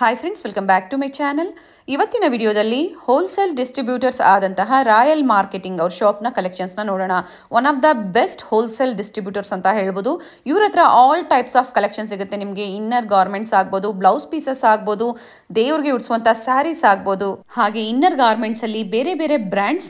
hi friends welcome back to my channel ಇವತ್ತಿನ ವಿಡಿಯೋದಲ್ಲಿ wholesale distributors ಆದಂತಹ ರಾಯಲ್ ಮಾರ್ಕೆಟಿಂಗ್ ಅವ್ರ ಶಾಪ್ನ ಕಲೆಕ್ಷನ್ಸ್ನ ನೋಡೋಣ one of the best wholesale distributors ಅಂತ ಹೇಳ್ಬೋದು ಇವ್ರ ಹತ್ರ ಆಲ್ ಟೈಪ್ಸ್ ಆಫ್ ಕಲೆಕ್ಷನ್ ಸಿಗುತ್ತೆ ನಿಮಗೆ ಇನ್ನರ್ ಗಾರ್ಮೆಂಟ್ಸ್ ಆಗ್ಬೋದು ಬ್ಲೌಸ್ ಪೀಸಸ್ ಆಗ್ಬೋದು ದೇವ್ರಿಗೆ ಉಡಿಸುವಂಥ ಸ್ಯಾರೀಸ್ ಆಗ್ಬೋದು ಹಾಗೆ ಇನ್ನರ್ ಅಲ್ಲಿ ಬೇರೆ ಬೇರೆ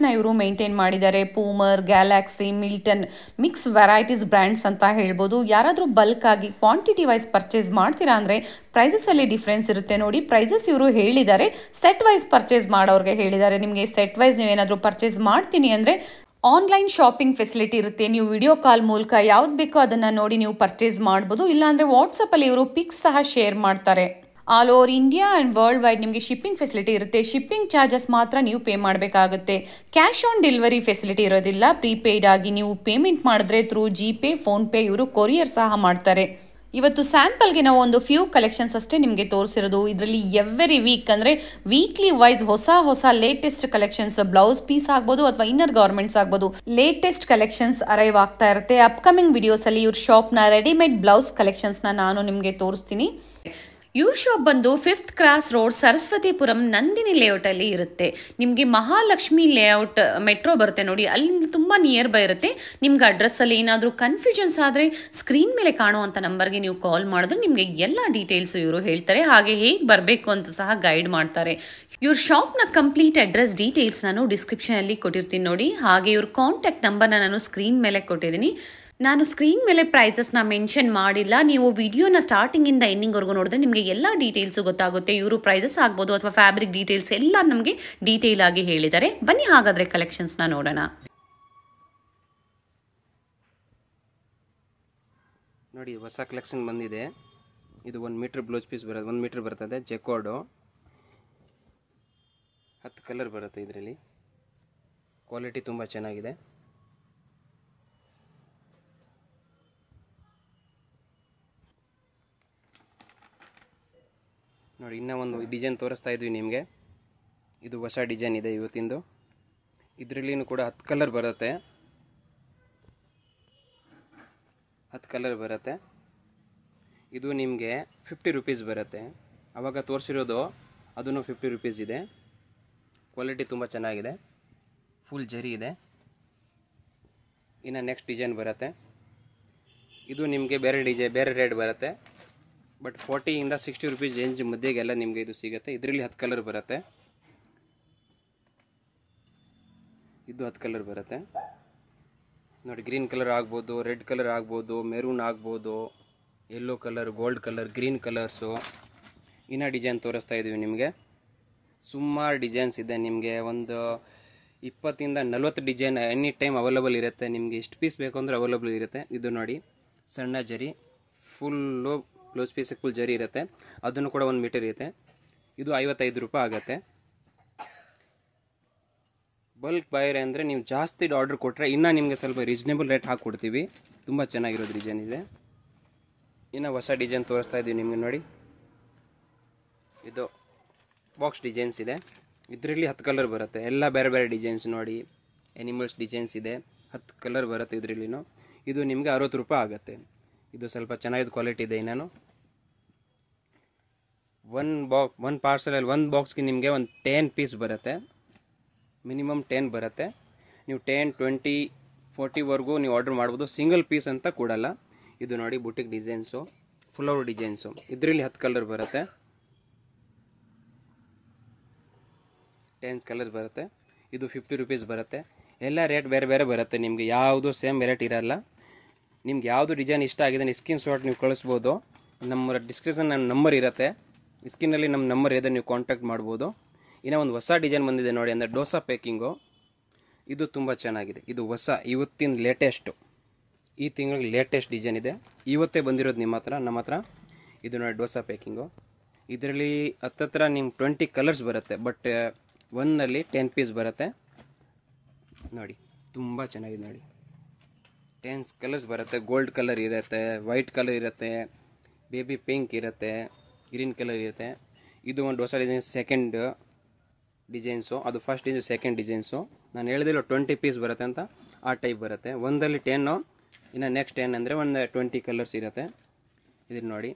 ನ ಇವರು ಮೇಂಟೈನ್ ಮಾಡಿದ್ದಾರೆ ಪೂಮರ್ Galaxy Milton mix varieties brands ಅಂತ ಹೇಳ್ಬೋದು ಯಾರಾದರೂ ಬಲ್ಕ್ ಆಗಿ ಕ್ವಾಂಟಿಟಿ ವೈಸ್ ಪರ್ಚೇಸ್ ಮಾಡ್ತೀರಾ ಅಂದ್ರೆ ಪ್ರೈಸಸ್ ಅಲ್ಲಿ ಡಿಫ್ರೆನ್ಸ್ ಇರುತ್ತೆ ನೋಡಿ ಪ್ರೈಸಸ್ ಇವರು ಹೇಳಿದ್ದಾರೆ ಸೆಟ್ ವೈಸ್ ಪರ್ಚೇಸ್ ಮಾಡೋರಿಗೆ ಹೇಳಿದ್ದಾರೆ ನಿಮಗೆ ಸೆಟ್ ವೈಸ್ ಏನಾದರೂ ಪರ್ಚೇಸ್ ಮಾಡ್ತೀನಿ ಅಂದರೆ ಆನ್ಲೈನ್ ಶಾಪಿಂಗ್ ಫೆಸಿಲಿಟಿ ಇರುತ್ತೆ ನೀವು ವಿಡಿಯೋ ಕಾಲ್ ಮೂಲಕ ಯಾವ್ದು ಬೇಕೋ ಅದನ್ನು ನೋಡಿ ನೀವು ಪರ್ಚೇಸ್ ಮಾಡ್ಬೋದು ಇಲ್ಲಾಂದರೆ ವಾಟ್ಸಪ್ಪಲ್ಲಿ ಇವರು ಪಿಕ್ಸ್ ಸಹ ಶೇರ್ ಮಾಡ್ತಾರೆ all over India and world wide ನಿಮಗೆ ಶಿಪ್ಪಿಂಗ್ ಫೆಸಿಲಿಟಿ ಇರುತ್ತೆ ಶಿಪ್ಪಿಂಗ್ ಚಾರ್ಜಸ್ ಮಾತ್ರ ನೀವು ಪೇ ಮಾಡಬೇಕಾಗುತ್ತೆ ಕ್ಯಾಶ್ ಆನ್ ಡೆಲಿವರಿ ಫೆಸಿಲಿಟಿ ಇರೋದಿಲ್ಲ ಪ್ರೀಪೇಯ್ಡ್ ಆಗಿ ನೀವು ಪೇಮೆಂಟ್ ಮಾಡಿದ್ರೆ ಥ್ರೂ ಜಿಪೇ ಫೋನ್ಪೇ ಇವರು ಕೊರಿಯರ್ ಸಹ ಮಾಡ್ತಾರೆ ಇವತ್ತು ಸ್ಯಾಂಪಲ್ಗೆ ನಾವು ಒಂದು ಫ್ಯೂ ಕಲೆಕ್ಷನ್ಸ್ ಅಷ್ಟೇ ನಿಮಗೆ ತೋರಿಸಿರೋದು ಇದರಲ್ಲಿ ಎವ್ರಿ ವೀಕ್ ಅಂದರೆ ವೀಕ್ಲಿ ವೈಸ್ ಹೊಸ ಹೊಸ ಲೇಟೆಸ್ಟ್ ಕಲೆಕ್ಷನ್ಸ್ ಬ್ಲೌಸ್ ಪೀಸ್ ಆಗ್ಬೋದು ಅಥವಾ ಇನ್ನರ್ ಗಾರ್ಮೆಂಟ್ಸ್ ಆಗ್ಬೋದು ಲೇಟೆಸ್ಟ್ ಕಲೆಕ್ಷನ್ಸ್ ಅರೈವ್ ಆಗ್ತಾ ಇರುತ್ತೆ ಅಪ್ಕಮಿಂಗ್ ವಿಡಿಯೋಸಲ್ಲಿ ಇವ್ರ ಶಾಪ್ನ ರೆಡಿಮೇಡ್ ಬ್ಲೌಸ್ ಕಲೆಕ್ಷನ್ಸ್ನ ನಾನು ನಿಮಗೆ ತೋರಿಸ್ತೀನಿ ಇವ್ರ ಶಾಪ್ ಬಂದು fifth cross road Saraswathipuram Nandini ಲೇಔಟಲ್ಲಿ ಇರುತ್ತೆ ನಿಮಗೆ ಮಹಾಲಕ್ಷ್ಮಿ ಲೇಔಟ್ ಮೆಟ್ರೋ ಬರುತ್ತೆ ನೋಡಿ ಅಲ್ಲಿಂದ ತುಂಬ ನಿಯರ್ ಬೈ ಇರುತ್ತೆ ನಿಮ್ಗೆ ಅಡ್ರೆಸ್ಸಲ್ಲಿ ಏನಾದರೂ ಕನ್ಫ್ಯೂಷನ್ಸ್ ಆದರೆ ಸ್ಕ್ರೀನ್ ಮೇಲೆ ಕಾಣುವಂಥ ನಂಬರ್ಗೆ ನೀವು ಕಾಲ್ ಮಾಡಿದ್ರೆ ನಿಮಗೆ ಎಲ್ಲ ಡೀಟೇಲ್ಸು ಇವರು ಹೇಳ್ತಾರೆ ಹಾಗೆ ಹೇಗೆ ಬರಬೇಕು ಅಂತ ಸಹ ಗೈಡ್ ಮಾಡ್ತಾರೆ ಇವ್ರ ಶಾಪ್ನ ಕಂಪ್ಲೀಟ್ ಅಡ್ರೆಸ್ ಡೀಟೇಲ್ಸ್ ನಾನು ಡಿಸ್ಕ್ರಿಪ್ಷನಲ್ಲಿ ಕೊಟ್ಟಿರ್ತೀನಿ ನೋಡಿ ಹಾಗೆ ಇವ್ರ ಕಾಂಟ್ಯಾಕ್ಟ್ ನಂಬರ್ನ ನಾನು ಸ್ಕ್ರೀನ್ ಮೇಲೆ ಕೊಟ್ಟಿದ್ದೀನಿ ನಾನು ಸ್ಕ್ರೀನ್ ಮೇಲೆ ಪ್ರೈಸಸ್ನ ಮೆನ್ಷನ್ ಮಾಡಿಲ್ಲ ನೀವು ವಿಡಿಯೋನ ಸ್ಟಾರ್ಟಿಂಗಿಂದ ಎಂಡಿಂಗ್ವರೆಗೂ ನೋಡಿದ್ರೆ ನಿಮಗೆ ಎಲ್ಲ ಡೀಟೇಲ್ಸು ಗೊತ್ತಾಗುತ್ತೆ ಇವರು ಪ್ರೈಸಸ್ ಆಗ್ಬೋದು ಅಥವಾ ಫ್ಯಾಬ್ರಿಕ್ ಡೀಟೇಲ್ಸ್ ಎಲ್ಲ ನಮಗೆ ಡೀಟೇಲ್ ಆಗಿ ಹೇಳಿದ್ದಾರೆ ಬನ್ನಿ ಹಾಗಾದರೆ ಕಲೆಕ್ಷನ್ಸ್ನ ನೋಡೋಣ ನೋಡಿ ಹೊಸ ಕಲೆಕ್ಷನ್ ಬಂದಿದೆ ಇದು ಒಂದು ಮೀಟ್ರ್ ಬ್ಲೌಸ್ ಪೀಸ್ ಬರೋದು ಒಂದು ಮೀಟ್ರ್ ಬರ್ತದೆ ಜೆಕೋಡು ಹತ್ತು ಕಲರ್ ಬರುತ್ತೆ ಇದರಲ್ಲಿ ಕ್ವಾಲಿಟಿ ತುಂಬ ಚೆನ್ನಾಗಿದೆ ನೋಡಿ ಇನ್ನೂ ಒಂದು ಡಿಸೈನ್ ತೋರಿಸ್ತಾ ಇದ್ವಿ ನಿಮಗೆ ಇದು ಹೊಸ ಡಿಸೈನ್ ಇದೆ ಇವತ್ತಿಂದು ಇದರಲ್ಲಿನೂ ಕೂಡ ಹತ್ತು ಕಲರ್ ಬರುತ್ತೆ ಹತ್ತು ಕಲರ್ ಬರುತ್ತೆ ಇದು ನಿಮಗೆ ಫಿಫ್ಟಿ ರುಪೀಸ್ ಬರುತ್ತೆ ಆವಾಗ ತೋರಿಸಿರೋದು ಅದನ್ನು ಫಿಫ್ಟಿ ರುಪೀಸ್ ಇದೆ ಕ್ವಾಲಿಟಿ ತುಂಬ ಚೆನ್ನಾಗಿದೆ ಫುಲ್ ಜರಿ ಇದೆ ಇನ್ನು ನೆಕ್ಸ್ಟ್ ಡಿಸೈನ್ ಬರುತ್ತೆ ಇದು ನಿಮಗೆ ಬೇರೆ ಡಿಸೈ ಬೇರೆ ರೇಟ್ ಬರುತ್ತೆ ಬಟ್ ಫೋರ್ಟಿಯಿಂದ ಸಿಕ್ಸ್ಟಿ ರುಪೀಸ್ ರೇಂಜ್ ಮಧ್ಯೆಗೆಲ್ಲ ನಿಮಗೆ ಇದು ಸಿಗುತ್ತೆ ಇದರಲ್ಲಿ ಹತ್ತು ಕಲರ್ ಬರುತ್ತೆ ಇದು ಹತ್ತು ಕಲರ್ ಬರುತ್ತೆ ನೋಡಿ ಗ್ರೀನ್ ಕಲರ್ ಆಗ್ಬೋದು ರೆಡ್ ಕಲರ್ ಆಗ್ಬೋದು ಮೆರೂನ್ ಆಗ್ಬೋದು yellow colour gold colour green colours ಇನ್ನ ಡಿಸೈನ್ ತೋರಿಸ್ತಾ ಇದ್ದೀವಿ ನಿಮಗೆ ಸುಮಾರು ಡಿಸೈನ್ಸ್ ಇದೆ ನಿಮಗೆ ಒಂದು ಇಪ್ಪತ್ತಿಂದ ನಲ್ವತ್ತು ಡಿಸೈನ್ ಎನಿ ಟೈಮ್ ಅವೈಲಬಲ್ ಇರುತ್ತೆ ನಿಮಗೆ ಎಷ್ಟು ಪೀಸ್ ಬೇಕು ಅಂದರೆ ಅವೈಲಬಲ್ ಇರುತ್ತೆ ಇದು ನೋಡಿ ಸಣ್ಣ ಜರಿ ಫುಲ್ಲು ಕ್ಲೋಸ್ ಪೀಸ್ ಫುಲ್ ಜರಿ ಇರುತ್ತೆ ಅದನ್ನು ಕೂಡ ಒಂದು ಮೀಟರ್ ಇರುತ್ತೆ ಇದು ಐವತ್ತೈದು ರೂಪಾಯಿ ಆಗುತ್ತೆ ಬಲ್ಕ್ ಬಾಯರ್ ಅಂದರೆ ನೀವು ಜಾಸ್ತಿ ಆರ್ಡರ್ ಕೊಟ್ಟರೆ ಇನ್ನೂ ನಿಮಗೆ ಸ್ವಲ್ಪ ರೀಸನೇಬಲ್ ರೇಟ್ ಹಾಕ್ಕೊಡ್ತೀವಿ ತುಂಬ ಚೆನ್ನಾಗಿರೋದು ಡಿಸೈನ್ ಇದೆ ಇನ್ನು ಹೊಸ ಡಿಸೈನ್ ತೋರಿಸ್ತಾ ಇದ್ದೀವಿ ನಿಮಗೆ ನೋಡಿ ಇದು ಬಾಕ್ಸ್ ಡಿಸೈನ್ಸ್ ಇದೆ ಇದರಲ್ಲಿ ಹತ್ತು ಕಲರ್ ಬರುತ್ತೆ ಎಲ್ಲ ಬೇರೆ ಬೇರೆ ಡಿಸೈನ್ಸ್ ನೋಡಿ ಎನಿಮಲ್ಸ್ ಡಿಸೈನ್ಸ್ ಇದೆ ಹತ್ತು ಕಲರ್ ಬರುತ್ತೆ ಇದರಲ್ಲಿನೂ ಇದು ನಿಮಗೆ ಅರವತ್ತು ರೂಪಾಯಿ ಆಗುತ್ತೆ ಇದು ಸ್ವಲ್ಪ ಚೆನ್ನಾಗಿದ್ದು ಕ್ವಾಲಿಟಿ ಇದೆ ಇನ್ನೇನು ಒನ್ ಬಾಕ್ ಒನ್ ಪಾರ್ಸಲಲ್ಲಿ ಒಂದು ಬಾಕ್ಸ್ಗೆ ನಿಮಗೆ ಒಂದು ಟೆನ್ ಪೀಸ್ ಬರುತ್ತೆ ಮಿನಿಮಮ್ ಟೆನ್ ಬರುತ್ತೆ ನೀವು ಟೆನ್ ಟ್ವೆಂಟಿ ಫೋರ್ಟಿವರೆಗೂ ನೀವು ಆರ್ಡರ್ ಮಾಡ್ಬೋದು ಸಿಂಗಲ್ ಪೀಸ್ ಅಂತ ಕೊಡಲ್ಲ ಇದು ನೋಡಿ ಬುಟಿಕ್ ಡಿಸೈನ್ಸು ಫ್ಲವರ್ ಡಿಸೈನ್ಸು ಇದರಲ್ಲಿ ಹತ್ತು ಕಲರ್ ಬರುತ್ತೆ ಟೆನ್ಸ್ ಕಲರ್ಸ್ ಬರುತ್ತೆ ಇದು ಫಿಫ್ಟಿ ರುಪೀಸ್ ಬರುತ್ತೆ ಎಲ್ಲ ರೇಟ್ ಬೇರೆ ಬೇರೆ ಬರುತ್ತೆ ನಿಮಗೆ ಯಾವುದು ಸೇಮ್ ರೇಟ್ ಇರಲ್ಲ ನಿಮ್ಗೆ ಯಾವುದು ಡಿಸೈನ್ ಇಷ್ಟ ಆಗಿದೆ ನೀವು ಸ್ಕ್ರೀನ್ ಶಾಟ್ ನೀವು ಕಳಿಸ್ಬೋದು ನಮ್ಮ ಡಿಸ್ಕ್ರಿಪ್ಷನ್ ನನ್ನ ನಂಬರ್ ಇರುತ್ತೆ ಸ್ಕಿನ್ನಲ್ಲಿ ನಮ್ಮ ನಂಬರ್ ಇದೆ ನೀವು ಕಾಂಟ್ಯಾಕ್ಟ್ ಮಾಡ್ಬೋದು ಇನ್ನೂ ಒಂದು ಹೊಸ ಡಿಸೈನ್ ಬಂದಿದೆ ನೋಡಿ ಅಂದರೆ ಡೋಸಾ ಪ್ಯಾಕಿಂಗು ಇದು ತುಂಬ ಚೆನ್ನಾಗಿದೆ ಇದು ಹೊಸ ಇವತ್ತಿನ ಲೇಟೆಸ್ಟು ಈ ತಿಂಗಳಿಗೆ ಲೇಟೆಸ್ಟ್ ಡಿಸೈನ್ ಇದೆ ಇವತ್ತೇ ಬಂದಿರೋದು ನಿಮ್ಮ ಹತ್ರ ನಮ್ಮ ಹತ್ರ ಇದು ನೋಡಿ ಡೋಸಾ ಪ್ಯಾಕಿಂಗು ಇದರಲ್ಲಿ ಹತ್ತತ್ರ ನಿಮ್ಮ ಟ್ವೆಂಟಿ ಕಲರ್ಸ್ ಬರುತ್ತೆ ಬಟ್ ಒನ್ನಲ್ಲಿ ಟೆನ್ ಪೀಸ್ ಬರುತ್ತೆ ನೋಡಿ ತುಂಬ ಚೆನ್ನಾಗಿದೆ ನೋಡಿ ಟೆನ್ಸ್ ಕಲರ್ಸ್ ಬರುತ್ತೆ ಗೋಲ್ಡ್ ಕಲರ್ ಇರುತ್ತೆ ವೈಟ್ ಕಲರ್ ಇರುತ್ತೆ ಬೇಬಿ ಪಿಂಕ್ ಇರುತ್ತೆ ಗ್ರೀನ್ ಕಲರ್ ಇರುತ್ತೆ ಇದು ಒಂದು ಹೊಸ ಡಿಸೈನ್ ಸೆಕೆಂಡ್ ಡಿಸೈನ್ಸು ಅದು ಫಸ್ಟ್ ಇದು ಸೆಕೆಂಡ್ ಡಿಸೈನ್ಸು ನಾನು ಹೇಳಿದಿಲ್ಲ ಟ್ವೆಂಟಿ ಪೀಸ್ ಬರುತ್ತೆ ಅಂತ ಆ ಟೈಪ್ ಬರುತ್ತೆ ಒಂದಲ್ಲಿ ಟೆನ್ನು ಇನ್ನು ನೆಕ್ಸ್ಟ್ ಅಂದರೆ ಒಂದು ಟ್ವೆಂಟಿ ಕಲರ್ಸ್ ಇರುತ್ತೆ ಇದನ್ನು ನೋಡಿ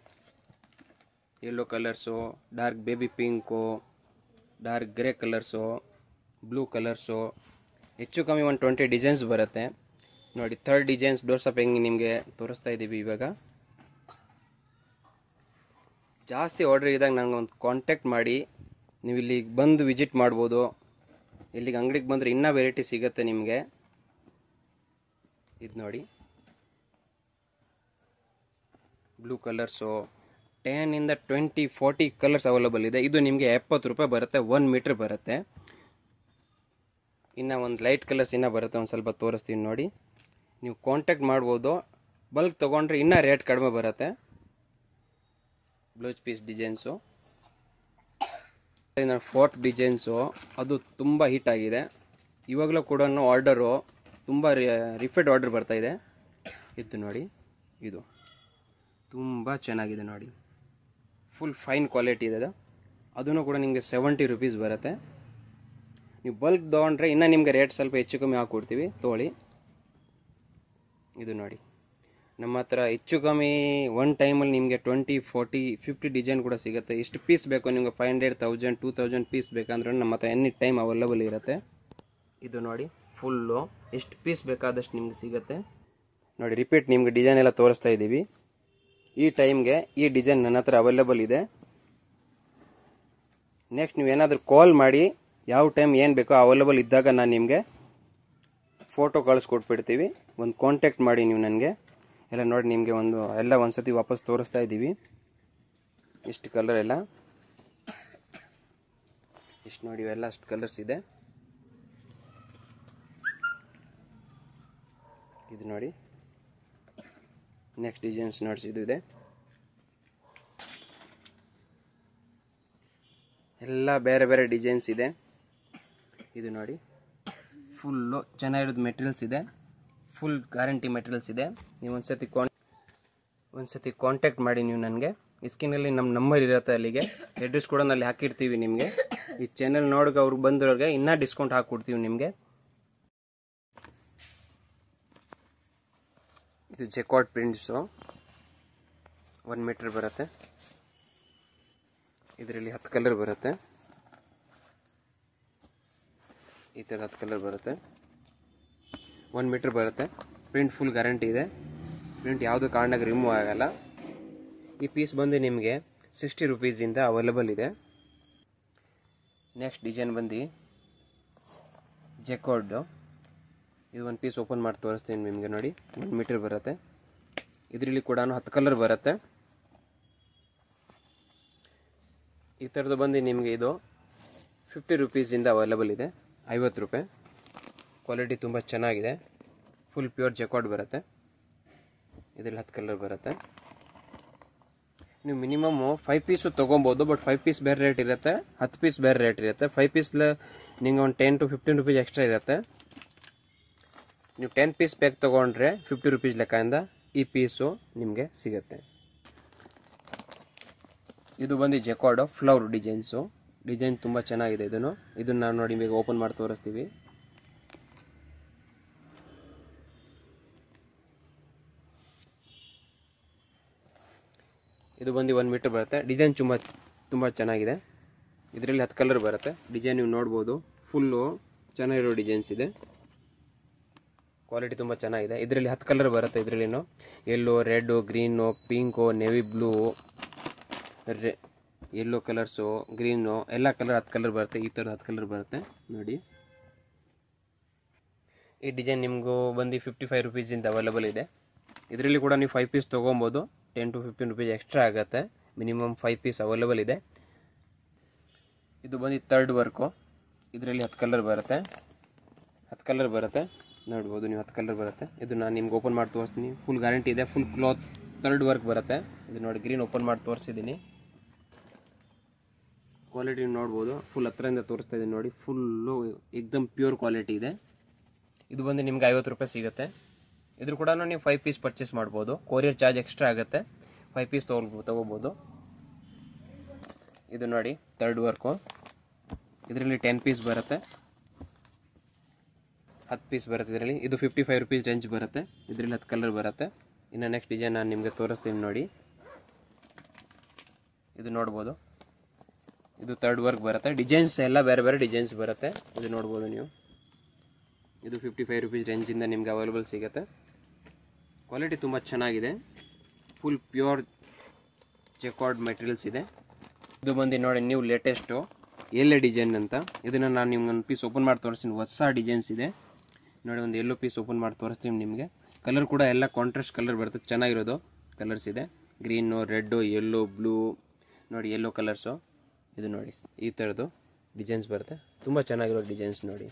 yellow colours dark baby pink dark grey colours blue colours ಹೆಚ್ಚು ಕಮ್ಮಿ ಒಂದು ಟ್ವೆಂಟಿ ಡಿಸೈನ್ಸ್ ಬರುತ್ತೆ ನೋಡಿ ಥರ್ಡ್ ಡಿಸೈನ್ಸ್ ಡೋರ್ ಸಪ್ ಹೆಂಗೆ ನಿಮಗೆ ತೋರಿಸ್ತಾ ಇದ್ದೀವಿ ಇವಾಗ ಜಾಸ್ತಿ ಆರ್ಡ್ರ್ ಇದ್ದಾಗ ನನಗೆ ಒಂದು ಕಾಂಟ್ಯಾಕ್ಟ್ ಮಾಡಿ ನೀವು ಇಲ್ಲಿಗೆ ಬಂದು ವಿಸಿಟ್ ಮಾಡ್ಬೋದು ಇಲ್ಲಿಗೆ ಅಂಗಡಿಗೆ ಬಂದರೆ ಇನ್ನೂ ವೆರೈಟಿ ಸಿಗುತ್ತೆ ನಿಮಗೆ ಇದು ನೋಡಿ ಬ್ಲೂ ಕಲರ್ಸು ಟೆನ್ನಿಂದ ಟ್ವೆಂಟಿ ಫೋರ್ಟಿ ಕಲರ್ಸ್ ಅವೈಲಬಲ್ ಇದೆ ಇದು ನಿಮಗೆ ಎಪ್ಪತ್ತು ರೂಪಾಯಿ ಬರುತ್ತೆ ಒನ್ ಮೀಟ್ರ್ ಬರುತ್ತೆ ಇನ್ನು ಒಂದು ಲೈಟ್ ಕಲರ್ಸ್ ಇನ್ನೂ ಬರುತ್ತೆ ಒಂದು ಸ್ವಲ್ಪ ತೋರಿಸ್ತೀನಿ ನೋಡಿ ನೀವು ಕಾಂಟ್ಯಾಕ್ಟ್ ಮಾಡ್ಬೋದು ಬಲ್ಕ್ ತೊಗೊಂಡ್ರೆ ಇನ್ನೂ ರೇಟ್ ಕಡಿಮೆ ಬರುತ್ತೆ blouse piece designs fourth designs ಅದು ತುಂಬ ಹಿಟ್ ಆಗಿದೆ ಇವಾಗಲೂ ಕೂಡ ಆರ್ಡರು ತುಂಬ ರಿಫೆಡ್ ಆರ್ಡರ್ ಬರ್ತಾಯಿದೆ ಇದು ನೋಡಿ ಇದು ತುಂಬ ಚೆನ್ನಾಗಿದೆ ನೋಡಿ ಫುಲ್ ಫೈನ್ ಕ್ವಾಲಿಟಿ ಇದೆ ಅದೂ ಕೂಡ ನಿಮಗೆ ಸೆವೆಂಟಿ ರುಪೀಸ್ ಬರುತ್ತೆ ನೀವು ಬಲ್ಕ್ ತೊಗೊಂಡ್ರೆ ಇನ್ನೂ ನಿಮಗೆ ರೇಟ್ ಸ್ವಲ್ಪ ಹೆಚ್ಚು ಕಮ್ಮಿ ಹಾಕ್ಕೊಡ್ತೀವಿ ತೋಳಿ ಇದು ನೋಡಿ ನಮ್ಮ ಹತ್ರ ಹೆಚ್ಚು ಕಮ್ಮಿ ಒನ್ ಟೈಮಲ್ಲಿ ನಿಮಗೆ ಟ್ವೆಂಟಿ ಫೋರ್ಟಿ ಫಿಫ್ಟಿ ಡಿಸೈನ್ ಕೂಡ ಸಿಗುತ್ತೆ ಎಷ್ಟು ಪೀಸ್ ಬೇಕು ನಿಮಗೆ five hundred thousand two thousand piece ಬೇಕಂದ್ರೆ ನಮ್ಮ ಹತ್ರ ಎನಿ ಟೈಮ್ ಅವೈಲಬಲ್ ಇರುತ್ತೆ ಇದು ನೋಡಿ ಫುಲ್ಲು ಎಷ್ಟು ಪೀಸ್ ಬೇಕಾದಷ್ಟು ನಿಮ್ಗೆ ಸಿಗುತ್ತೆ ನೋಡಿ ರಿಪೀಟ್ ನಿಮಗೆ ಡಿಸೈನ್ ಎಲ್ಲ ತೋರಿಸ್ತಾ ಇದ್ದೀವಿ ಈ ಟೈಮ್ಗೆ ಈ ಡಿಸೈನ್ ನನ್ನ ಹತ್ರ ಅವೈಲಬಲ್ ಇದೆ ನೆಕ್ಸ್ಟ್ ನೀವು ಏನಾದರೂ ಕಾಲ್ ಮಾಡಿ ಯಾವ ಟೈಮ್ ಏನು ಬೇಕೋ ಅವೈಲೇಬಲ್ ಇದ್ದಾಗ ನಾನು ನಿಮಗೆ ಫೋಟೋ ಕಳಿಸ್ಕೊಟ್ಬಿಡ್ತೀವಿ ಒಂದು ಕಾಂಟ್ಯಾಕ್ಟ್ ಮಾಡಿ ನೀವು ನನಗೆ ಎಲ್ಲ ನೋಡಿ ನಿಮಗೆ ಒಂದು ಎಲ್ಲ ಒಂದು ಸತಿ ವಾಪಸ್ ತೋರಿಸ್ತಾ ಇದ್ದೀವಿ ಇಷ್ಟು ಕಲರ್ ಎಲ್ಲ ಇಷ್ಟು ನೋಡಿ ಇವೆಲ್ಲ ಅಷ್ಟು ಕಲರ್ಸ್ ಇದೆ ಇದು ನೋಡಿ ನೆಕ್ಸ್ಟ್ ಡಿಸೈನ್ಸ್ ನೋಡಿಸ್ ಇದು ಇದೆ ಎಲ್ಲ ಬೇರೆ ಬೇರೆ ಡಿಸೈನ್ಸ್ ಇದೆ ಇದು ನೋಡಿ ಫುಲ್ಲು ಚೆನ್ನಾಗಿರೋದು ಮೆಟೀರಿಯಲ್ಸ್ ಇದೆ ಫುಲ್ ಗ್ಯಾರಂಟಿ ಮೆಟೀರಿಯಲ್ಸ್ ಇದೆ ನೀವು ಒಂದು ಸತಿ ಕಾನ್ ಒಂದು ಸತಿ ಕಾಂಟ್ಯಾಕ್ಟ್ ಮಾಡಿ ನೀವು ನನಗೆ ಸ್ಕಿನ್ನಲ್ಲಿ ನಮ್ಮ ನಂಬರ್ ಇರುತ್ತೆ ಅಲ್ಲಿಗೆ ಅಡ್ರೆಸ್ ಕೂಡ ಅಲ್ಲಿ ಹಾಕಿರ್ತೀವಿ ನಿಮಗೆ ಈ ಚಾನೆಲ್ ನೋಡಿ ಅವ್ರು ಬಂದ್ರೊಳಗೆ ಇನ್ನೂ ಡಿಸ್ಕೌಂಟ್ ಹಾಕ್ಕೊಡ್ತೀವಿ ನಿಮಗೆ ಇದು ಜೆಕಾಟ್ ಪ್ರಿಂಟ್ಸು ಒನ್ ಮೀಟರ್ ಬರುತ್ತೆ ಇದರಲ್ಲಿ ಹತ್ತು ಕಲರ್ ಬರುತ್ತೆ ಈ ಥರ ಹತ್ತು ಕಲರ್ ಬರುತ್ತೆ ಒನ್ ಮೀಟ್ರ್ ಬರುತ್ತೆ ಪ್ರಿಂಟ್ ಫುಲ್ ಗ್ಯಾರಂಟಿ ಇದೆ ಪ್ರಿಂಟ್ ಯಾವುದು ಕಾರಣಕ್ಕೆ ರಿಮೂವ್ ಆಗೋಲ್ಲ ಈ ಪೀಸ್ ಬಂದು ನಿಮಗೆ ಸಿಕ್ಸ್ಟಿ ರುಪೀಸಿಂದ ಅವೈಲೇಬಲ್ ಇದೆ ನೆಕ್ಸ್ಟ್ ಡಿಸೈನ್ ಬಂದು ಜೆಕೋಡ್ಡು ಇದು ಒಂದು ಪೀಸ್ ಓಪನ್ ಮಾಡಿ ತೋರಿಸ್ತೀನಿ ನಿಮಗೆ ನೋಡಿ ಒಂದು ಮೀಟ್ರ್ ಬರುತ್ತೆ ಇದರಲ್ಲಿ ಕೂಡ ಹತ್ತು ಕಲರ್ ಬರುತ್ತೆ ಈ ಥರದ್ದು ಬಂದು ನಿಮಗೆ ಇದು ಫಿಫ್ಟಿ ರುಪೀಸಿಂದ ಅವೈಲೇಬಲ್ ಇದೆ ಐವತ್ತು ರೂಪಾಯಿ ಕ್ವಾಲಿಟಿ ತುಂಬ ಚೆನ್ನಾಗಿದೆ ಫುಲ್ ಪ್ಯೂರ್ ಜೆಕಾರ್ಡ್ ಬರುತ್ತೆ ಇದರಲ್ಲಿ ಹತ್ತು ಕಲರ್ ಬರುತ್ತೆ ನೀವು ಮಿನಿಮಮ್ಮು ಫೈವ್ ಪೀಸು ತೊಗೊಬೋದು ಬಟ್ ಫೈವ್ ಪೀಸ್ ಬೇರೆ ರೇಟ್ ಇರುತ್ತೆ ಹತ್ತು ಪೀಸ್ ಬೇರೆ ರೇಟ್ ಇರುತ್ತೆ ಫೈವ್ ಪೀಸ್ಲ ನಿಮ್ಗೆ ಒಂದು ten to fifteen rupees extra ಇರುತ್ತೆ ನೀವು ಟೆನ್ ಪೀಸ್ ಪ್ಯಾಕ್ ತೊಗೊಂಡ್ರೆ ಫಿಫ್ಟಿ ರುಪೀಸ್ ಲೆಕ್ಕದಿಂದ ಈ ಪೀಸು ನಿಮಗೆ ಸಿಗುತ್ತೆ ಇದು ಬಂದು ಜೆಕಾರ್ಡು ಫ್ಲವರ್ ಡಿಸೈನ್ಸು ಡಿಸೈನ್ ತುಂಬ ಚೆನ್ನಾಗಿದೆ ಇದನ್ನು ಇದನ್ನು ನಾವು ನೋಡಿ ನಿಮಗೆ ಓಪನ್ ಮಾಡಿ ತೋರಿಸ್ತೀವಿ ಇದು ಬಂದು ಒಂದು ಮೀಟರ್ ಬರುತ್ತೆ ಡಿಸೈನ್ ತುಂಬ ತುಂಬ ಚೆನ್ನಾಗಿದೆ ಇದರಲ್ಲಿ ಹತ್ತು ಕಲರ್ ಬರುತ್ತೆ ಡಿಸೈನ್ ನೀವು ನೋಡ್ಬೋದು ಫುಲ್ಲು ಚೆನ್ನಾಗಿರೋ ಡಿಸೈನ್ಸ್ ಇದೆ ಕ್ವಾಲಿಟಿ ತುಂಬ ಚೆನ್ನಾಗಿದೆ ಇದರಲ್ಲಿ ಹತ್ತು ಕಲರ್ ಬರುತ್ತೆ ಇದರಲ್ಲಿ yellow red green pink navy blue ರೆ ಎಲ್ಲೋ ಕಲರ್ಸು ಗ್ರೀನು ಎಲ್ಲ ಕಲರ್ ಹತ್ತು ಕಲರ್ ಬರುತ್ತೆ ಈ ಥರದ ಹತ್ತು ಕಲರ್ ಬರುತ್ತೆ ನೋಡಿ ಈ ಡಿಸೈನ್ ನಿಮಗೂ ಬಂದು ಫಿಫ್ಟಿ ಫೈವ್ ರುಪೀಸಿಂದ ಅವೈಲೇಬಲ್ ಇದೆ ಇದರಲ್ಲಿ ಕೂಡ ನೀವು ಫೈವ್ ಪೀಸ್ ತೊಗೊಬೋದು ten to fifteen rupees extra ಆಗುತ್ತೆ ಮಿನಿಮಮ್ ಫೈವ್ ಪೀಸ್ ಅವೈಲೇಬಲ್ ಇದೆ ಇದು ಬಂದು ತರ್ಡ್ ವರ್ಕು ಇದರಲ್ಲಿ ಹತ್ತು ಕಲರ್ ಬರುತ್ತೆ ಹತ್ತು ಕಲರ್ ಬರುತ್ತೆ ನೋಡ್ಬೋದು ನೀವು ಹತ್ತು ಕಲರ್ ಬರುತ್ತೆ ಇದು ನಾನು ನಿಮ್ಗೆ ಓಪನ್ ಮಾಡಿ ತೋರಿಸ್ತೀನಿ ಫುಲ್ ಗ್ಯಾರಂಟಿ ಇದೆ ಫುಲ್ ಕ್ಲಾತ್ ಥರ್ಡ್ ವರ್ಕ್ ಬರುತ್ತೆ ಇದು ನೋಡಿ ಗ್ರೀನ್ ಓಪನ್ ಮಾಡಿ ತೋರಿಸಿದ್ದೀನಿ ಕ್ವಾಲಿಟಿ ನೋಡ್ಬೋದು ಫುಲ್ ಹತ್ರದಿಂದ ತೋರಿಸ್ತಾ ಇದ್ದೀನಿ ನೋಡಿ ಫುಲ್ಲು ಎಕ್ದಮ್ ಪ್ಯೂರ್ ಕ್ವಾಲಿಟಿ ಇದೆ ಇದು ಬಂದು ನಿಮ್ಗೆ ಐವತ್ತು ರೂಪಾಯಿ ಸಿಗುತ್ತೆ ಇದ್ರ ಕೂಡ ನೀವು ಫೈವ್ ಪೀಸ್ ಪರ್ಚೇಸ್ ಮಾಡ್ಬೋದು ಕೊರಿಯರ್ ಚಾರ್ಜ್ ಎಕ್ಸ್ಟ್ರಾ ಆಗುತ್ತೆ ಫೈವ್ ಪೀಸ್ ತೊಗೊಳ್ಬೋದು ತೊಗೋಬೋದು ಇದು ನೋಡಿ ತರ್ಡ್ ವರ್ಕು ಇದರಲ್ಲಿ ಟೆನ್ ಪೀಸ್ ಬರುತ್ತೆ ಹತ್ತು ಪೀಸ್ ಬರುತ್ತೆ ಇದರಲ್ಲಿ ಇದು ಫಿಫ್ಟಿ ಫೈವ್ ರುಪೀಸ್ ರೇಂಜ್ ಬರುತ್ತೆ ಇದರಲ್ಲಿ ಹತ್ತು ಕಲರ್ ಬರುತ್ತೆ ಇನ್ನು ನೆಕ್ಸ್ಟ್ ಡಿಸೈನ್ ನಾನು ನಿಮಗೆ ತೋರಿಸ್ತೀನಿ ನೋಡಿ ಇದು ನೋಡ್ಬೋದು ಇದು ತರ್ಡ್ ವರ್ಕ್ ಬರುತ್ತೆ ಡಿಸೈನ್ಸ್ ಎಲ್ಲ ಬೇರೆ ಬೇರೆ ಡಿಸೈನ್ಸ್ ಬರುತ್ತೆ ಇದು ನೋಡ್ಬೋದು ನೀವು ಇದು ಫಿಫ್ಟಿ ಫೈವ್ ರುಪೀಸ್ ರೇಂಜಿಂದ ನಿಮ್ಗೆ ಅವೈಲೇಬಲ್ ಸಿಗುತ್ತೆ ಕ್ವಾಲಿಟಿ ತುಂಬ ಚೆನ್ನಾಗಿದೆ ಫುಲ್ ಪ್ಯೂರ್ ಚೆಕಾರ್ಡ್ ಮೆಟೀರಿಯಲ್ಸ್ ಇದೆ ಇದು ಬಂದು ನೋಡಿ ನೀವು ಲೇಟೆಸ್ಟು ಎಲ್ಲೆ ಡಿಸೈನ್ ಅಂತ ಇದನ್ನು ನಾನು ನಿಮ್ಗೆ ಒಂದು ಪೀಸ್ ಓಪನ್ ಮಾಡಿ ತೋರಿಸ್ತೀನಿ ಹೊಸ ಡಿಸೈನ್ಸ್ ಇದೆ ನೋಡಿ ಒಂದು ಎಲ್ಲೋ ಪೀಸ್ ಓಪನ್ ಮಾಡಿ ತೋರಿಸ್ತೀನಿ ನಿಮಗೆ ಕಲರ್ ಕೂಡ ಎಲ್ಲ ಕಾಂಟ್ರಾಸ್ಟ್ ಕಲರ್ ಬರುತ್ತೆ ಚೆನ್ನಾಗಿರೋದು ಕಲರ್ಸ್ ಇದೆ ಗ್ರೀನು ರೆಡ್ಡು ಯೆಲ್ಲೋ ಬ್ಲೂ ನೋಡಿ ಎಲ್ಲೋ ಕಲರ್ಸು ಇದು ನೋಡಿ ಈ ಥರದ್ದು ಡಿಸೈನ್ಸ್ ಬರುತ್ತೆ ತುಂಬ ಚೆನ್ನಾಗಿರೋ ಡಿಸೈನ್ಸ್ ನೋಡಿ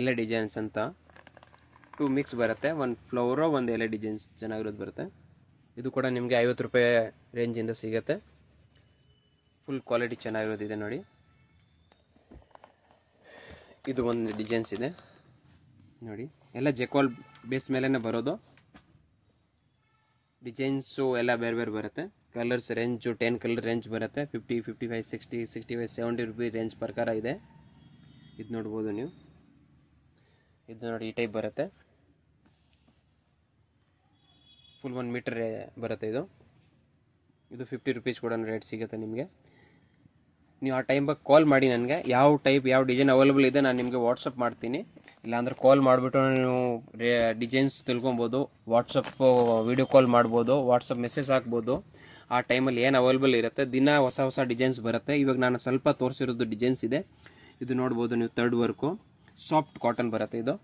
ಎಲ್ಲ ಡಿಸೈನ್ಸ್ ಅಂತ ಟು ಮಿಕ್ಸ್ ಬರುತ್ತೆ ಒಂದು ಫ್ಲವರು ಒಂದು ಎಲೆ ಡಿಸೈನ್ಸ್ ಚೆನ್ನಾಗಿರೋದು ಬರುತ್ತೆ ಇದು ಕೂಡ ನಿಮಗೆ ಐವತ್ತು ರೂಪಾಯಿ ರೇಂಜಿಂದ ಸಿಗುತ್ತೆ ಫುಲ್ ಕ್ವಾಲಿಟಿ ಚೆನ್ನಾಗಿರೋದಿದೆ ನೋಡಿ ಇದು ಒಂದು ಡಿಸೈನ್ಸ್ ಇದೆ ನೋಡಿ ಎಲ್ಲ ಜೆಕ್ವಾಲ್ ಬೇಸ್ ಮೇಲೇ ಬರೋದು ಡಿಸೈನ್ಸು ಎಲ್ಲ ಬೇರೆ ಬೇರೆ ಬರುತ್ತೆ colours range ten colour range ಬರುತ್ತೆ fifty fifty five sixty sixty five seventy rupee range ಪ್ರಕಾರ ಇದೆ ಇದು ನೋಡ್ಬೋದು ನೀವು ಇದು ನೋಡಿ ಈ ಟೈಪ್ ಬರುತ್ತೆ ಫುಲ್ ಒನ್ ಮೀಟರ್ ಬರುತ್ತೆ ಇದು ಇದು ಫಿಫ್ಟಿ ರುಪೀಸ್ ಕೂಡ ರೇಟ್ ಸಿಗುತ್ತೆ ನಿಮಗೆ ನೀವು ಆ ಬಗ್ಗೆ ಕಾಲ್ ಮಾಡಿ ನನಗೆ ಯಾವ ಟೈಪ್ ಯಾವ ಡಿಸೈನ್ ಅವೈಲೇಬಲ್ ಇದೆ ನಾನು ನಿಮಗೆ ವಾಟ್ಸಪ್ ಮಾಡ್ತೀನಿ ಇಲ್ಲಾಂದ್ರೆ ಕಾಲ್ ಮಾಡಿಬಿಟ್ಟು ನೀವು ರೇ ಡಿಸೈನ್ಸ್ ತಿಳ್ಕೊಬೋದು ವಾಟ್ಸಪ್ ವೀಡಿಯೋ ಕಾಲ್ ಮಾಡ್ಬೋದು ವಾಟ್ಸಪ್ ಮೆಸೇಜ್ ಹಾಕ್ಬೋದು ಆ ಟೈಮಲ್ಲಿ ಏನು ಅವೈಲೇಬಲ್ ಇರುತ್ತೆ ದಿನ ಹೊಸ ಹೊಸ ಡಿಸೈನ್ಸ್ ಬರುತ್ತೆ ಇವಾಗ ನಾನು ಸ್ವಲ್ಪ ತೋರಿಸಿರೋದು ಡಿಸೈನ್ಸ್ ಇದೆ ಇದು ನೋಡ್ಬೋದು ನೀವು ತರ್ಡ್ ವರ್ಕು ಸಾಫ್ಟ್ ಕಾಟನ್ ಬರುತ್ತೆ ಇದು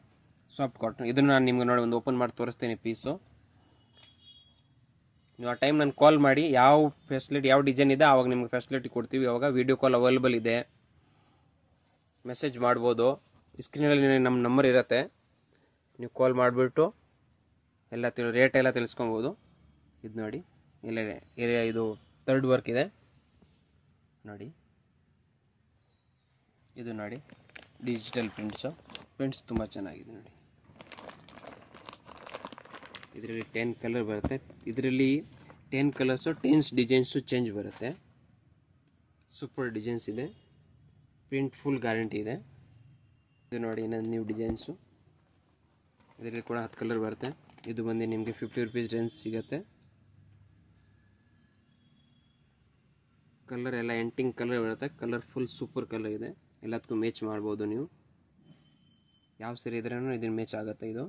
ಸಾಫ್ಟ್ ಕಾಟನ್ ಇದನ್ನು ನಾನು ನಿಮ್ಗೆ ನೋಡಿ ಒಂದು ಓಪನ್ ಮಾಡಿ ತೋರಿಸ್ತೀನಿ ಪೀಸು ನೀವು ಆ ಟೈಮ್ ನಾನು ಕಾಲ್ ಮಾಡಿ ಯಾವ ಫೆಸಿಲಿಟಿ ಯಾವ ಡಿಸೈನ್ ಇದೆ ಆವಾಗ ನಿಮ್ಗೆ ಫೆಸಿಲಿಟಿ ಕೊಡ್ತೀವಿ ಆವಾಗ ವೀಡಿಯೋ ಕಾಲ್ ಅವೈಲೇಬಲ್ ಇದೆ ಮೆಸೇಜ್ ಮಾಡ್ಬೋದು ಸ್ಕ್ರೀನಲ್ಲಿ ನಮ್ಮ ನಂಬರ್ ಇರುತ್ತೆ ನೀವು ಕಾಲ್ ಮಾಡಿಬಿಟ್ಟು ಎಲ್ಲ ತಿಳಿ ರೇಟ್ ಎಲ್ಲ ತಿಳಿಸ್ಕೊಬೋದು ಇದು ನೋಡಿ ಇಲ್ಲ ಏರಿಯಾ ಇದು ತರ್ಡ್ ವರ್ಕ್ ಇದೆ ನೋಡಿ ಇದು ನೋಡಿ ಡಿಜಿಟಲ್ ಪ್ರಿಂಟ್ಸು ಪ್ರಿಂಟ್ಸ್ ತುಂಬ ಚೆನ್ನಾಗಿದೆ ನೋಡಿ ಇದರಲ್ಲಿ ಟೆನ್ ಕಲರ್ ಬರುತ್ತೆ ಇದರಲ್ಲಿ ten colours tens designs change ಬರುತ್ತೆ ಸೂಪರ್ ಡಿಸೈನ್ಸ್ ಇದೆ ಪ್ರಿಂಟ್ ಫುಲ್ ಗ್ಯಾರಂಟಿ ಇದೆ ಇದು ನೋಡಿ ಇನ್ನೊಂದು ನ್ಯೂ ಡಿಸೈನ್ಸು ಇದರಲ್ಲಿ ಕೂಡ ಹತ್ತು ಕಲರ್ ಬರುತ್ತೆ ಇದು ಬಂದು ನಿಮಗೆ ಫಿಫ್ಟಿ ರುಪೀಸ್ ರೇಂಜ್ ಸಿಗುತ್ತೆ ಕಲರ್ ಎಲ್ಲ ಎಂಟಿಂಗ್ ಕಲರ್ ಬರುತ್ತೆ ಕಲರ್ ಫುಲ್ ಸೂಪರ್ ಕಲರ್ ಇದೆ ಎಲ್ಲದಕ್ಕೂ ಮ್ಯಾಚ್ ಮಾಡ್ಬೋದು ನೀವು ಯಾವ ಸರಿ ಇದ್ರೂ ಇದನ್ನು ಮ್ಯಾಚ್ ಆಗುತ್ತೆ ಇದು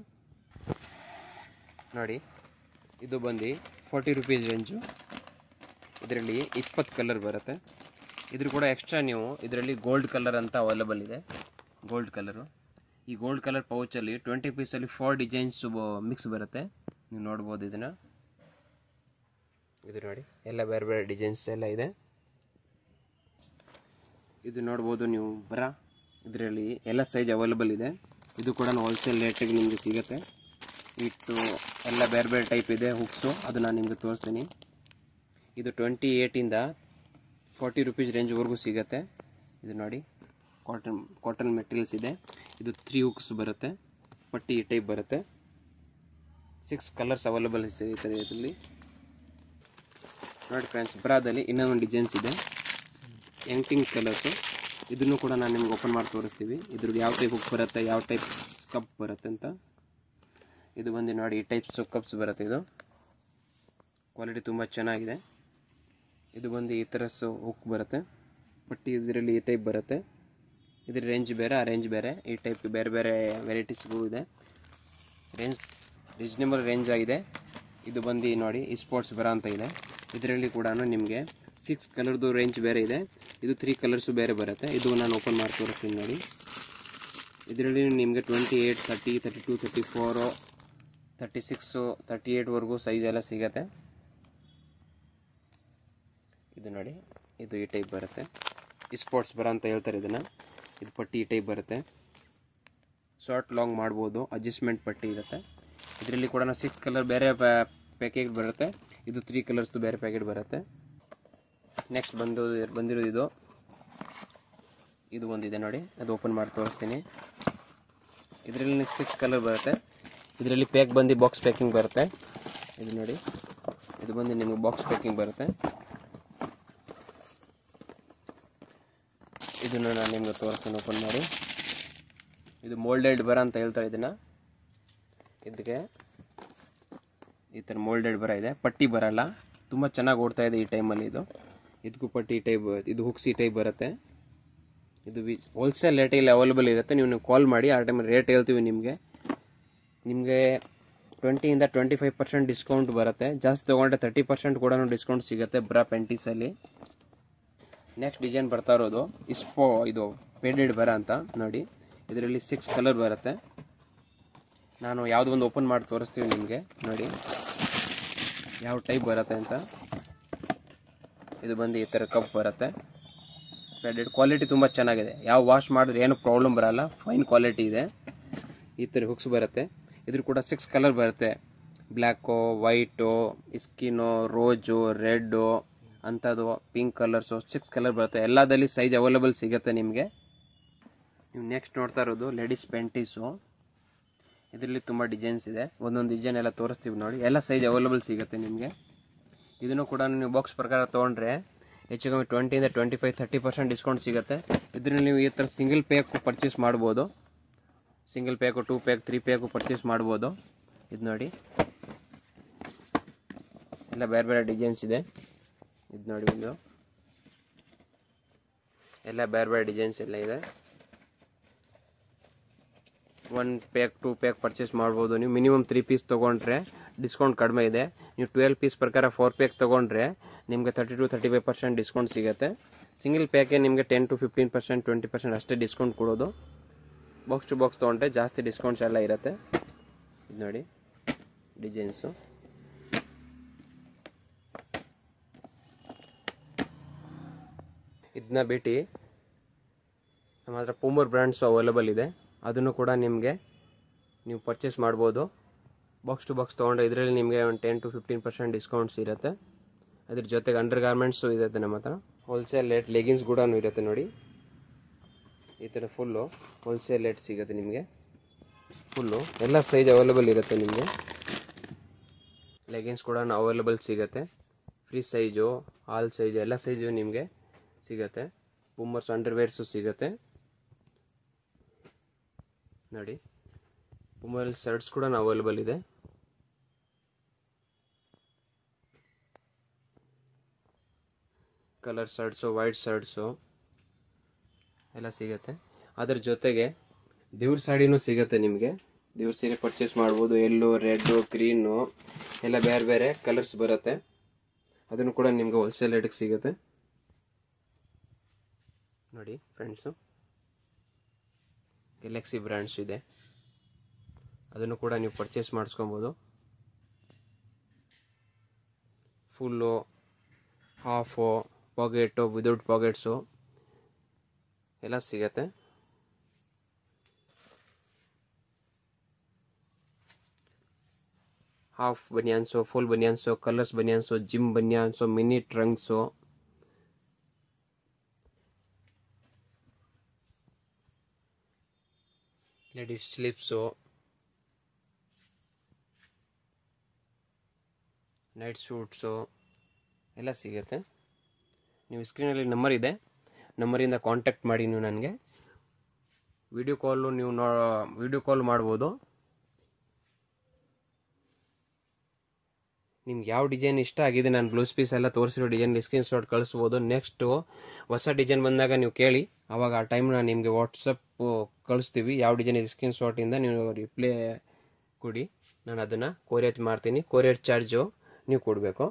ನೋಡಿ ಇದು ಬಂದು ಫೋರ್ಟಿ ರುಪೀಸ್ ರೇಂಜು ಇದರಲ್ಲಿ ಇಪ್ಪತ್ತು ಕಲರ್ ಬರುತ್ತೆ ಇದ್ರ ಕೂಡ ಎಕ್ಸ್ಟ್ರಾ ನೀವು ಇದರಲ್ಲಿ ಗೋಲ್ಡ್ ಕಲರ್ ಅಂತ ಅವೈಲಬಲ್ ಇದೆ ಗೋಲ್ಡ್ ಕಲರು ಈ ಗೋಲ್ಡ್ ಕಲರ್ ಪೌಚಲ್ಲಿ ಟ್ವೆಂಟಿ ಪೀಸಲ್ಲಿ ಫೋರ್ ಡಿಸೈನ್ಸ್ ಮಿಕ್ಸ್ ಬರುತ್ತೆ ನೀವು ನೋಡ್ಬೋದು ಇದನ್ನು ಇದು ನೋಡಿ ಎಲ್ಲ ಬೇರೆ ಬೇರೆ ಡಿಸೈನ್ಸ್ ಎಲ್ಲ ಇದೆ ಇದು ನೋಡ್ಬೋದು ನೀವು ಬರ ಇದರಲ್ಲಿ ಎಲ್ಲ ಸೈಜ್ ಅವೈಲಬಲ್ ಇದೆ ಇದು ಕೂಡ ಹೋಲ್ಸೇಲ್ ರೇಟಿಗೆ ನಿಮಗೆ ಸಿಗುತ್ತೆ ಇಟ್ಟು ಎಲ್ಲ ಬೇರೆ ಬೇರೆ ಟೈಪ್ ಇದೆ ಹುಕ್ಸು ಅದು ನಾನು ನಿಮಗೆ ತೋರಿಸ್ತೀನಿ ಇದು ಟ್ವೆಂಟಿ ಏಯ್ಟಿಂದ ಫಾರ್ಟಿ ರುಪೀಸ್ ರೇಂಜ್ವರೆಗೂ ಸಿಗುತ್ತೆ ಇದು ನೋಡಿ ಕಾಟನ್ ಕಾಟನ್ ಮೆಟೀರಿಯಲ್ಸ್ ಇದೆ ಇದು ತ್ರೀ ಹುಕ್ಸ್ ಬರುತ್ತೆ ಪಟ್ಟಿ ಈ ಟೈಪ್ ಬರುತ್ತೆ ಸಿಕ್ಸ್ ಕಲರ್ಸ್ ಅವೈಲಬಲ್ ಸಿಗುತ್ತೆ ಇದರಲ್ಲಿ ನೋಡಿ ಫ್ರೆಂಡ್ಸ್ ಬ್ರಾದಲ್ಲಿ ಇನ್ನೊಂದು ಡಿಸೈನ್ಸ್ ಇದೆ ಎಂಟಿಂಗ್ ಕಲರ್ಸು ಇದನ್ನು ಕೂಡ ನಾನು ನಿಮ್ಗೆ ಓಪನ್ ಮಾಡಿ ತೋರಿಸ್ತೀವಿ ಇದ್ರದ್ದು ಯಾವ ಟೈಪ್ ಹುಕ್ ಬರುತ್ತೆ ಯಾವ ಟೈಪ್ ಕಪ್ ಬರುತ್ತೆ ಅಂತ ಇದು ಬಂದು ನೋಡಿ ಈ ಟೈಪ್ಸ್ ಕಪ್ಸ್ ಬರುತ್ತೆ ಇದು ಕ್ವಾಲಿಟಿ ತುಂಬ ಚೆನ್ನಾಗಿದೆ ಇದು ಬಂದು ಈ ಥರ ಸೊ ಹುಕ್ ಬರುತ್ತೆ ಬಟ್ ಇದರಲ್ಲಿ ಈ ಟೈಪ್ ಬರುತ್ತೆ ಇದ್ರ ರೇಂಜ್ ಬೇರೆ ಆ ರೇಂಜ್ ಬೇರೆ ಈ ಟೈಪ್ ಬೇರೆ ಬೇರೆ ವೆರೈಟೀಸ್ಗೂ ಇದೆ ರೇಂಜ್ ರೀಸ್ನೇಬಲ್ ರೇಂಜ್ ಆಗಿದೆ ಇದು ಬಂದು ನೋಡಿ ಈ ಸ್ಪೋರ್ಟ್ಸ್ ಬರ ಅಂತ ಇದೆ ಇದರಲ್ಲಿ ಕೂಡ ನಿಮಗೆ ಸಿಕ್ಸ್ ಕಲರ್ದು ರೇಂಜ್ ಬೇರೆ ಇದೆ ಇದು ತ್ರೀ ಕಲರ್ಸು ಬೇರೆ ಬರುತ್ತೆ ಇದು ನಾನು ಓಪನ್ ಮಾಡಿ ನೋಡಿ ಇದರಲ್ಲಿ ನಿಮಗೆ twenty eight thirty thirty two thirty four thirty six thirty ಏಯ್ಟ್ವರೆಗೂ ಸೈಜ್ ಎಲ್ಲ ಸಿಗತ್ತೆ ಇದು ನೋಡಿ ಇದು ಈ ಟೈಪ್ ಬರುತ್ತೆ ಸ್ಪೋರ್ಟ್ಸ್ ಬರ ಅಂತ ಹೇಳ್ತಾರೆ ಇದನ್ನು ಇದು ಪಟ್ಟಿ ಈ ಟೈಪ್ ಬರುತ್ತೆ ಶಾರ್ಟ್ ಲಾಂಗ್ ಮಾಡ್ಬೋದು ಅಡ್ಜಸ್ಟ್ಮೆಂಟ್ ಪಟ್ಟಿ ಇರುತ್ತೆ ಇದರಲ್ಲಿ ಕೂಡ ಸಿಕ್ಸ್ ಕಲರ್ ಬೇರೆ ಪ್ಯಾಕೇಜ್ ಬರುತ್ತೆ ಇದು ತ್ರೀ ಕಲರ್ಸ್ದು ಬೇರೆ ಪ್ಯಾಕೆಟ್ ಬರುತ್ತೆ ನೆಕ್ಸ್ಟ್ ಬಂದು ಬಂದಿರೋದು ಇದು ಇದು ಒಂದಿದೆ ನೋಡಿ ಅದು ಓಪನ್ ಮಾಡಿ ತೋರಿಸ್ತೀನಿ ಇದರಲ್ಲಿ ಸಿಕ್ಸ್ ಕಲರ್ ಬರುತ್ತೆ ಇದರಲ್ಲಿ ಪ್ಯಾಕ್ ಬಂದು ಬಾಕ್ಸ್ ಪ್ಯಾಕಿಂಗ್ ಬರುತ್ತೆ ಇದು ನೋಡಿ ಇದು ಬಂದು ನಿಮಗೆ ಬಾಕ್ಸ್ ಪ್ಯಾಕಿಂಗ್ ಬರುತ್ತೆ ಇದನ್ನು ನಾನು ನಿಮಗೆ ತೋರಿಸ್ತೇನೆ ಓಪನ್ ಮಾಡಿ ಇದು ಮೋಲ್ಡೆಡ್ ಬರ ಅಂತ ಹೇಳ್ತಾರೆ ಇದನ್ನು ಇದಕ್ಕೆ ಈ ಥರ ಮೋಲ್ಡೆಡ್ ಬರ ಇದೆ ಪಟ್ಟಿ ಬರಲ್ಲ ತುಂಬ ಚೆನ್ನಾಗಿ ಓಡ್ತಾ ಇದೆ ಈ ಟೈಮಲ್ಲಿ ಇದು ಇದಕ್ಕೂ ಪಟ್ಟಿ ಟೈಪ್ ಇದು ಹುಕ್ಸಿ ಟೈಪ್ ಬರುತ್ತೆ ಇದು ಬಿ ಹೋಲ್ಸೇಲ್ ರೇಟಲ್ಲಿ ಅವೈಲೇಬಲ್ ಇರುತ್ತೆ ನೀವು ನೀವು ಕಾಲ್ ಮಾಡಿ ಆ ಟೈಮಲ್ಲಿ ರೇಟ್ ಹೇಳ್ತೀವಿ ನಿಮಗೆ ನಿಮಗೆ ಟ್ವೆಂಟಿಯಿಂದ ಟ್ವೆಂಟಿ ಫೈವ್ ಪರ್ಸೆಂಟ್ ಡಿಸ್ಕೌಂಟ್ ಬರುತ್ತೆ ಜಾಸ್ತಿ ತೊಗೊಂಡ್ರೆ ತರ್ಟಿ ಪರ್ಸೆಂಟ್ ಕೂಡ ಡಿಸ್ಕೌಂಟ್ ಸಿಗುತ್ತೆ ಬ್ರಾ ಪೆಂಟೀಸಲ್ಲಿ ನೆಕ್ಸ್ಟ್ ಡಿಸೈನ್ ಬರ್ತಾ ಇರೋದು ಇಸ್ಪೋ ಇದು ಪೇಡೆಡ್ ಬರ ಅಂತ ನೋಡಿ ಇದರಲ್ಲಿ ಸಿಕ್ಸ್ ಕಲರ್ ಬರುತ್ತೆ ನಾನು ಯಾವುದು ಒಂದು ಓಪನ್ ಮಾಡಿ ತೋರಿಸ್ತೀವಿ ನಿಮಗೆ ನೋಡಿ ಯಾವ ಟೈಪ್ ಬರುತ್ತೆ ಅಂತ ಇದು ಬಂದು ಈ ಥರ ಕಪ್ ಬರುತ್ತೆ ಪೇಡೆಡ್ ಕ್ವಾಲಿಟಿ ತುಂಬ ಚೆನ್ನಾಗಿದೆ ಯಾವ ವಾಶ್ ಮಾಡಿದ್ರೆ ಏನು ಪ್ರಾಬ್ಲಮ್ ಬರೋಲ್ಲ ಫೈನ್ ಕ್ವಾಲಿಟಿ ಇದೆ ಈ ಥರ ಹುಕ್ಸ್ ಬರುತ್ತೆ ಇದ್ರ ಕೂಡ ಸಿಕ್ಸ್ ಕಲರ್ ಬರುತ್ತೆ black white skin rose red ಅಂಥದ್ದು ಪಿಂಕ್ ಕಲರ್ಸು ಸಿಕ್ಸ್ ಕಲರ್ ಬರುತ್ತೆ ಎಲ್ಲದಲ್ಲಿ ಸೈಜ್ ಅವೈಲೇಬಲ್ ಸಿಗುತ್ತೆ ನಿಮಗೆ ನೀವು ನೆಕ್ಸ್ಟ್ ನೋಡ್ತಾ ಇರೋದು ಲೇಡೀಸ್ ಪ್ಯಾಂಟೀಸು ಇದರಲ್ಲಿ ತುಂಬ ಡಿಸೈನ್ಸ್ ಇದೆ ಒಂದೊಂದು ಡಿಸೈನ್ ಎಲ್ಲ ತೋರಿಸ್ತೀವಿ ನೋಡಿ ಎಲ್ಲ ಸೈಜ್ ಅವೈಲೇಬಲ್ ಸಿಗುತ್ತೆ ನಿಮಗೆ ಇದನ್ನು ಕೂಡ ನೀವು ಬಾಕ್ಸ್ ಪ್ರಕಾರ ತೊಗೊಂಡ್ರೆ ಹೆಚ್ಚು ಕಮ್ಮಿ ಟ್ವೆಂಟಿಯಿಂದ twenty five thirty percent discount ಸಿಗುತ್ತೆ ಇದರಲ್ಲಿ ನೀವು ಈ ಥರ ಸಿಂಗಲ್ ಪೇಕು ಪರ್ಚೇಸ್ ಮಾಡ್ಬೋದು single pack two pack three pack purchase ಮಾಡ್ಬೋದು ಇದು ನೋಡಿ ಎಲ್ಲ ಬೇರೆ ಬೇರೆ ಡಿಸೈನ್ಸ್ ಇದೆ ಇದು ನೋಡಿ ಒಂದು ಎಲ್ಲ ಬೇರೆ ಬೇರೆ ಡಿಸೈನ್ಸ್ ಎಲ್ಲ ಇದೆ one pack two pack purchase ಮಾಡ್ಬೋದು ನೀವು ಮಿನಿಮಮ್ ತ್ರೀ ಪೀಸ್ ತೊಗೊಂಡ್ರೆ ಡಿಸ್ಕೌಂಟ್ ಕಡಿಮೆ ಇದೆ ನೀವು ಟ್ವೆಲ್ ಪೀಸ್ ಪ್ರಕಾರ ಫೋರ್ ಪ್ಯಾಕ್ ತೊಗೊಂಡ್ರೆ ನಿಮಗೆ thirty two thirty five percent discount ಸಿಗುತ್ತೆ ಸಿಂಗಲ್ ಪ್ಯಾಕೇ ನಿಮಗೆ ten to fifteen percent twenty percent ಅಷ್ಟೇ ಡಿಸ್ಕೌಂಟ್ ಕೊಡೋದು ಬಾಕ್ಸ್ ಟು ಬಾಕ್ಸ್ ತೊಗೊಂಡ್ರೆ ಜಾಸ್ತಿ ಡಿಸ್ಕೌಂಟ್ಸ್ ಎಲ್ಲ ಇರುತ್ತೆ ಇದು ನೋಡಿ ಡಿಸೈನ್ಸು ಇದನ್ನ ಬಿಟ್ಟು ನಮ್ಮ ಹತ್ರ ಪೂಮರ್ ಬ್ರ್ಯಾಂಡ್ಸು ಅವೈಲೇಬಲ್ ಇದೆ ಅದನ್ನು ಕೂಡ ನಿಮಗೆ ನೀವು ಪರ್ಚೇಸ್ ಮಾಡ್ಬೋದು ಬಾಕ್ಸ್ ಟು ಬಾಕ್ಸ್ ತೊಗೊಂಡ್ರೆ ಇದರಲ್ಲಿ ನಿಮಗೆ ಒಂದು ten to fifteen percent discounts ಇರುತ್ತೆ ಅದ್ರ ಜೊತೆಗೆ ಅಂಡರ್ ಗಾರ್ಮೆಂಟ್ಸು ಇರುತ್ತೆ ನಮ್ಮ ಹತ್ರ ಹೋಲ್ಸೇಲ್ ರೇಟ್ ಲೆಗಿನ್ಸ್ ಕೂಡ ಇರುತ್ತೆ ನೋಡಿ ಈ ಥರ ಫುಲ್ಲು ಹೋಲ್ಸೇಲ್ ರೇಟ್ ಸಿಗುತ್ತೆ ನಿಮಗೆ ಫುಲ್ಲು ಎಲ್ಲ ಸೈಜ್ ಅವೈಲೇಬಲ್ ಇರುತ್ತೆ ನಿಮಗೆ ಲೆಗಿನ್ಸ್ ಕೂಡ ಅವೈಲೇಬಲ್ ಸಿಗುತ್ತೆ ಫ್ರೀ ಸೈಜು ಹಾಲ್ ಸೈಜು ಎಲ್ಲ ಸೈಜು ನಿಮಗೆ ಸಿಗುತ್ತೆ ಬುಮ್ಮರ್ಸ್ ಅಂಡರ್ವೇರ್ಸು ಸಿಗುತ್ತೆ ನೋಡಿ ಬುಮ್ಮರ್ ಶರ್ಟ್ಸ್ ಕೂಡ ಅವೈಲೇಬಲ್ ಇದೆ ಕಲರ್ ಶರ್ಟ್ಸು ವೈಟ್ ಶರ್ಟ್ಸು ಎಲ್ಲ ಸಿಗುತ್ತೆ ಅದ್ರ ಜೊತೆಗೆ ದೇವ್ರ ಸಾಡಿನೂ ಸಿಗುತ್ತೆ ನಿಮಗೆ ದೇವ್ರ ಸೀರೆ ಪರ್ಚೇಸ್ ಮಾಡ್ಬೋದು ಎಲ್ಲೋ ರೆಡ್ಡು ಗ್ರೀನು ಎಲ್ಲ ಬೇರೆ ಬೇರೆ ಕಲರ್ಸ್ ಬರುತ್ತೆ ಅದನ್ನು ಕೂಡ ನಿಮಗೆ ಹೋಲ್ಸೇಲ್ ರೇಟಿಗೆ ಸಿಗುತ್ತೆ ನೋಡಿ ಫ್ರೆಂಡ್ಸು ಗೆಲೆಕ್ಸಿ ಬ್ರ್ಯಾಂಡ್ಸ್ ಇದೆ ಅದನ್ನು ಕೂಡ ನೀವು ಪರ್ಚೇಸ್ ಮಾಡಿಸ್ಕೊಬೋದು full half pocket without pockets ಇಲ್ಲ ಸಿಗತೇ ಹಾಫ್ ಬನಿಯನ್ಸೋ ಫುಲ್ ಬನಿಯನ್ಸೋ ಕಲರ್ಸ್ ಬನಿಯನ್ಸೋ ಜಿಮ್ ಬನಿಯನ್ಸೋ ಮಿನಿ ಟ್ರಂಕ್ಸೋ ಲೆಡಿಸ್ ಸ್ಲಿಪ್ಸೋ ನೈಟ್ ಸೂಟ್ಸೋ ಇಲ್ಲ ಸಿಗತೇ ನೀವು ಸ್ಕ್ರೀನ್ ಅಲ್ಲಿ ನಂಬರ್ ಇದೆ ನಂಬರಿಂದ ಕಾಂಟ್ಯಾಕ್ಟ್ ಮಾಡಿ ನೀವು ನನಗೆ ವಿಡಿಯೋ ಕಾಲು ನೀವು ನೋ ವಿಡಿಯೋ ಕಾಲ್ ಮಾಡ್ಬೋದು ನಿಮ್ಗೆ ಯಾವ ಡಿಸೈನ್ ಇಷ್ಟ ಆಗಿದೆ ನಾನು ಬ್ಲೂಸ್ ಪೀಸ್ ಎಲ್ಲ ತೋರಿಸಿರೋ ಡಿಸೈನ್ ಸ್ಕ್ರೀನ್ ಶಾಟ್ ಕಳಿಸ್ಬೋದು ನೆಕ್ಸ್ಟು ಹೊಸ ಡಿಸೈನ್ ಬಂದಾಗ ನೀವು ಕೇಳಿ ಆವಾಗ ಆ ಟೈಮ್ ನಾನು ನಿಮಗೆ ವಾಟ್ಸಪ್ ಕಳಿಸ್ತೀವಿ ಯಾವ ಡಿಸೈನ್ ಇದೆ ಸ್ಕ್ರೀನ್ ಶಾಟಿಂದ ನೀವು ರಿಪ್ಲೈ ಕೊಡಿ ನಾನು ಅದನ್ನು ಕೊರಿಯರ್ ಮಾಡ್ತೀನಿ ಕೊರಿಯರ್ ಚಾರ್ಜು ನೀವು ಕೊಡಬೇಕು